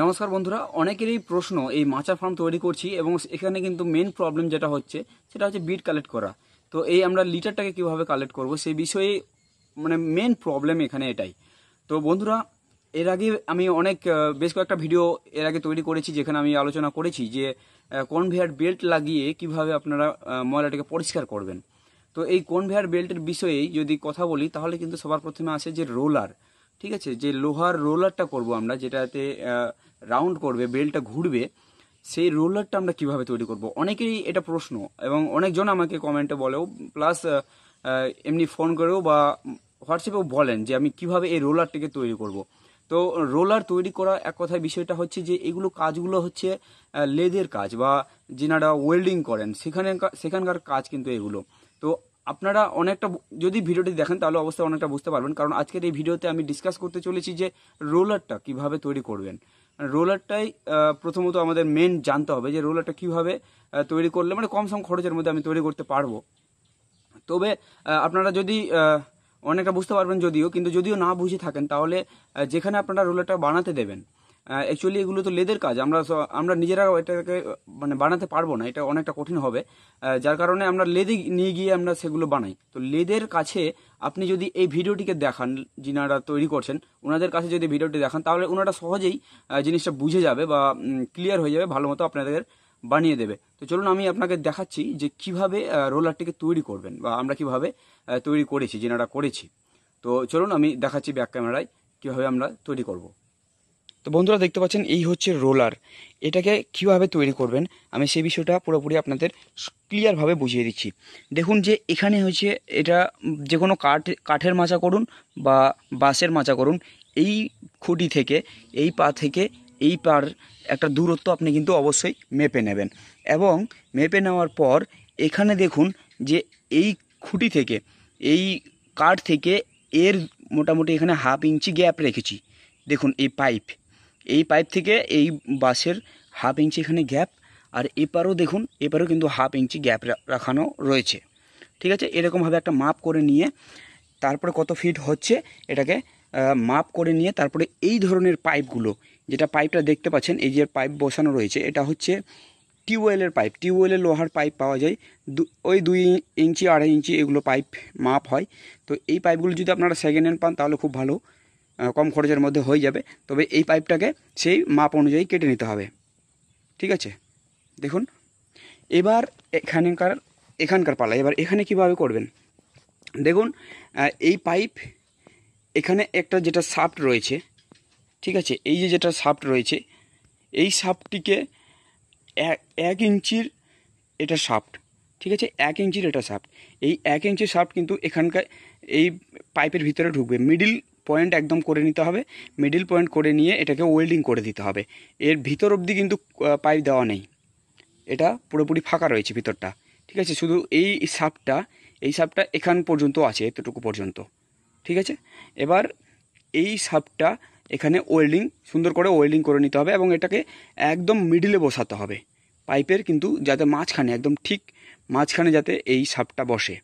নমস্কার বন্ধুরা অনেকেরই প্রশ্ন এই মাচা ফার্ম তৈরি করছি এবং এখানে কিন্তু মেন প্রবলেম যেটা হচ্ছে সেটা হচ্ছে বিট কালেক্ট করা তো এই আমরা লিটারটাকে কিভাবে কালেক্ট করব সেই বিষয়ে মানে মেন প্রবলেম এখানে এটাই তো বন্ধুরা এর আগে আমি অনেক বেশ কয়েকটা ভিডিও এর আগে তৈরি করেছি যেখানে আমি আলোচনা করেছি যে কনভেয়ার বেল্ট লাগিয়ে কিভাবে আপনারা ময়লাটাকে পরিষ্কার করবেন তো এই কনভেয়ার বেল্টের বিষয়েই যদি কথা বলি তাহলে কিন্তু সবার প্রথমে আসে যে রোলার ঠিক আছে যে লোহার রোলারটা করব আমরা যেটাতে রাউন্ড করবে বেলটা ঘুরবে সেই রোলারটা আমরা কিভাবে তৈরি করব অনেকেরই এটা প্রশ্ন এবং অনেকজন আমাকে কমেন্টে বলেও প্লাস এমনি ফোন করেও বা হোয়াটসঅ্যাপেও বলেন যে আমি কিভাবে এই রোলারটাকে তৈরি করব তো রোলার তৈরি করা এক কথায় বিষয়টা হচ্ছে যে এগুলো কাজগুলো হচ্ছে লেদের কাজ বা যেনারা ওয়েল্ডিং করেন সেখানে সেখানকার কাজ কিন্তু এগুলো তো আপনারা অনেকটা যদি ভিডিওটি দেখেন তাহলে অবশ্যই অনেকটা বুঝতে পারবেন কারণ আজকের এই ভিডিওতে আমি ডিসকাস করতে চলেছি যে রোলারটা কিভাবে তৈরি করবেন রোলারটাই প্রথমত আমাদের মেন জানতে হবে যে রোলারটা কিভাবে তৈরি করলে মানে কম সম খরচের মধ্যে আমি তৈরি করতে পারবো তবে আপনারা যদি অনেকটা বুঝতে পারবেন যদিও কিন্তু যদিও না বুঝে থাকেন তাহলে যেখানে আপনারা রোলারটা বানাতে দেবেন অ্যাকচুয়ালি এগুলো তো লেদের কাজ আমরা আমরা নিজেরা এটাকে মানে বানাতে পারবো না এটা অনেকটা কঠিন হবে যার কারণে আমরা লেদে নিয়ে গিয়ে আমরা সেগুলো বানাই তো লেদের কাছে আপনি যদি এই ভিডিওটিকে দেখান যিনারা তৈরি করছেন ওনাদের কাছে যদি ভিডিওটি দেখান তাহলে ওনারা সহজেই জিনিসটা বুঝে যাবে বা ক্লিয়ার হয়ে যাবে ভালো মতো আপনাদের বানিয়ে দেবে তো চলুন আমি আপনাকে দেখাচ্ছি যে কিভাবে রোলারটিকে তৈরি করবেন বা আমরা কিভাবে তৈরি করেছি যেনারা করেছি তো চলুন আমি দেখাচ্ছি ব্যাক ক্যামেরায় কীভাবে আমরা তৈরি করব তো বন্ধুরা দেখতে পাচ্ছেন এই হচ্ছে রোলার এটাকে কীভাবে তৈরি করবেন আমি সেই বিষয়টা পুরোপুরি আপনাদের ক্লিয়ারভাবে বুঝিয়ে দিচ্ছি দেখুন যে এখানে হচ্ছে এটা যে কোনো কাঠ কাঠের মাচা করুন বা বাঁশের মাচা করুন এই খুঁটি থেকে এই পা থেকে এই পার একটা দূরত্ব আপনি কিন্তু অবশ্যই মেপে নেবেন এবং মেপে নেওয়ার পর এখানে দেখুন যে এই খুঁটি থেকে এই কাঠ থেকে এর মোটামুটি এখানে হাফ ইঞ্চি গ্যাপ রেখেছি দেখুন এই পাইপ এই পাইপ থেকে এই বাসের হাফ ইঞ্চি এখানে গ্যাপ আর এপারও দেখুন এপারও কিন্তু হাফ ইঞ্চি গ্যাপ রাখানো রয়েছে ঠিক আছে এরকমভাবে একটা মাপ করে নিয়ে তারপরে কত ফিট হচ্ছে এটাকে মাপ করে নিয়ে তারপরে এই ধরনের পাইপগুলো যেটা পাইপটা দেখতে পাচ্ছেন এই যে পাইপ বসানো রয়েছে এটা হচ্ছে টিউবওয়েলের পাইপ টিউবওয়েলের লোহার পাইপ পাওয়া যায় ওই দুই ইঞ্চি আড়াই ইঞ্চি এগুলো পাইপ মাপ হয় তো এই পাইপগুলো যদি আপনারা সেকেন্ড হ্যান্ড পান তাহলে খুব ভালো কম খরচের মধ্যে হয়ে যাবে তবে এই পাইপটাকে সেই মাপ অনুযায়ী কেটে নিতে হবে ঠিক আছে দেখুন এবার এখানকার এখানকার পালা এবার এখানে কিভাবে করবেন দেখুন এই পাইপ এখানে একটা যেটা সাপ্ট রয়েছে ঠিক আছে এই যে যেটা সাপ্ট রয়েছে এই সাপটিকে এক ইঞ্চির এটা সাপ্ট ঠিক আছে এক ইঞ্চির এটা সাপ্ট এই এক ইঞ্চির সাপ্ট কিন্তু এখানকার এই পাইপের ভিতরে ঢুকবে মিডিল পয়েন্ট একদম করে নিতে হবে মিডিল পয়েন্ট করে নিয়ে এটাকে ওয়েল্ডিং করে দিতে হবে এর ভিতর অবধি কিন্তু পাইপ দেওয়া নেই এটা পুরোপুরি ফাঁকা রয়েছে ভিতরটা ঠিক আছে শুধু এই সাপটা এই সাপটা এখান পর্যন্ত আছে এতটুকু পর্যন্ত ঠিক আছে এবার এই সাপটা এখানে ওয়েল্ডিং সুন্দর করে ওয়েল্ডিং করে নিতে হবে এবং এটাকে একদম মিডিলে বসাতে হবে পাইপের কিন্তু যাতে মাঝখানে একদম ঠিক মাঝখানে যাতে এই সাপটা বসে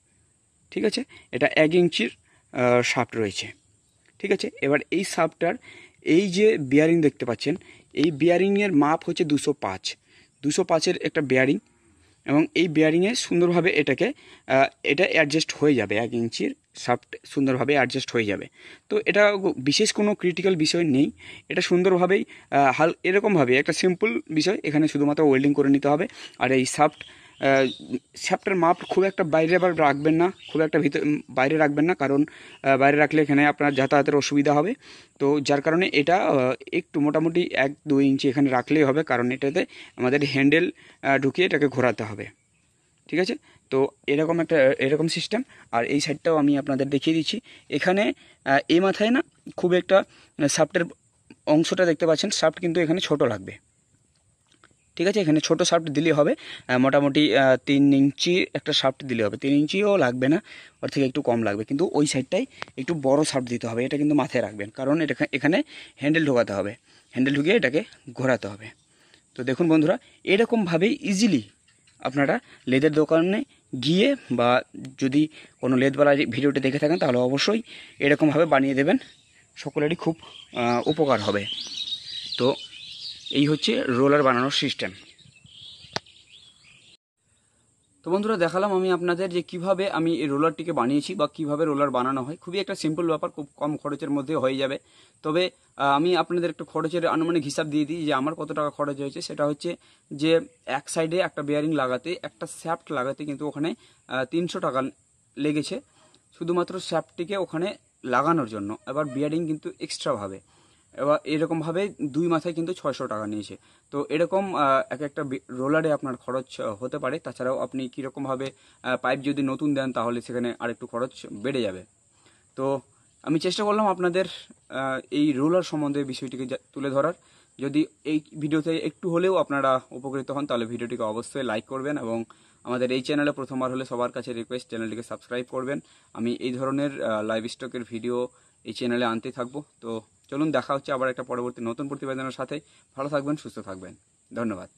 ঠিক আছে এটা এক ইঞ্চির সাপ রয়েছে ঠিক আছে এবার এই সাপটার এই যে বিয়ারিং দেখতে পাচ্ছেন এই বিয়ারিংয়ের মাপ হচ্ছে দুশো পাঁচ দুশো পাঁচের একটা বিয়ারিং এবং এই বিয়ারিংয়ে সুন্দরভাবে এটাকে এটা অ্যাডজাস্ট হয়ে যাবে এক ইঞ্চির সাফট সুন্দরভাবে অ্যাডজাস্ট হয়ে যাবে তো এটা বিশেষ কোনো ক্রিটিক্যাল বিষয় নেই এটা সুন্দরভাবেই হাল এরকমভাবে একটা সিম্পল বিষয় এখানে শুধুমাত্র ওয়েল্ডিং করে নিতে হবে আর এই সাফট শ্যাপটার মাপ খুব একটা বাইরে আবার রাখবেন না খুব একটা ভিতরে বাইরে রাখবেন না কারণ বাইরে রাখলে এখানে আপনার যাতায়াতের অসুবিধা হবে তো যার কারণে এটা একটু মোটামুটি এক দুই ইঞ্চি এখানে রাখলেই হবে কারণ এটাতে আমাদের হ্যান্ডেল ঢুকিয়ে এটাকে ঘোরাতে হবে ঠিক আছে তো এরকম একটা এরকম সিস্টেম আর এই সাইডটাও আমি আপনাদের দেখিয়ে দিচ্ছি এখানে এ মাথায় না খুব একটা সাপটার অংশটা দেখতে পাচ্ছেন সাপট কিন্তু এখানে ছোট লাগবে ঠিক আছে এখানে ছোট সাফট দিলে হবে মোটামুটি তিন ইঞ্চি একটা সাফট দিলে হবে তিন ইঞ্চিও লাগবে না ওর থেকে একটু কম লাগবে কিন্তু ওই সাইডটাই একটু বড় সাফট দিতে হবে এটা কিন্তু মাথায় রাখবেন কারণ এটা এখানে হ্যান্ডেল ঢোকাতে হবে হ্যান্ডেল ঢুকিয়ে এটাকে ঘোরাতে হবে তো দেখুন বন্ধুরা এরকমভাবেই ইজিলি আপনারা লেদের দোকানে গিয়ে বা যদি কোনো লেদবেলা ভিডিওটি দেখে থাকেন তাহলে অবশ্যই এরকমভাবে বানিয়ে দেবেন সকলেরই খুব উপকার হবে তো এই হচ্ছে রোলার বানানোর সিস্টেম তো বন্ধুরা দেখালাম আমি আপনাদের যে কিভাবে আমি এই রোলারটিকে বানিয়েছি বা কিভাবে রোলার বানানো হয় খুবই একটা সিম্পল ব্যাপার খুব কম খরচের মধ্যে হয়ে যাবে তবে আমি আপনাদের একটা খরচের আনুমানিক হিসাব দিয়ে দিই যে আমার কত টাকা খরচ হয়েছে সেটা হচ্ছে যে এক সাইডে একটা বেয়ারিং লাগাতে একটা স্যাপ্ট লাগাতে কিন্তু ওখানে তিনশো টাকা লেগেছে শুধুমাত্র স্যাপটিকে ওখানে লাগানোর জন্য এবার বিয়ারিং কিন্তু এক্সট্রাভাবে এবার এরকমভাবে দুই মাথায় কিন্তু ছয়শো টাকা নিয়েছে তো এরকম এক একটা রোলারে আপনার খরচ হতে পারে তাছাড়াও আপনি কীরকমভাবে পাইপ যদি নতুন দেন তাহলে সেখানে আরেকটু খরচ বেড়ে যাবে তো আমি চেষ্টা করলাম আপনাদের এই রোলার সম্বন্ধে বিষয়টিকে তুলে ধরার যদি এই ভিডিওতে একটু হলেও আপনারা উপকৃত হন তাহলে ভিডিওটিকে অবশ্যই লাইক করবেন এবং আমাদের এই চ্যানেলে প্রথমবার হলে সবার কাছে রিকোয়েস্ট চ্যানেলটিকে সাবস্ক্রাইব করবেন আমি এই ধরনের লাইভ স্টকের ভিডিও এই চ্যানেলে আনতে থাকবো তো চলুন দেখা হচ্ছে আবার একটা পরবর্তী নতুন প্রতিবেদনের সাথে ভালো থাকবেন সুস্থ থাকবেন ধন্যবাদ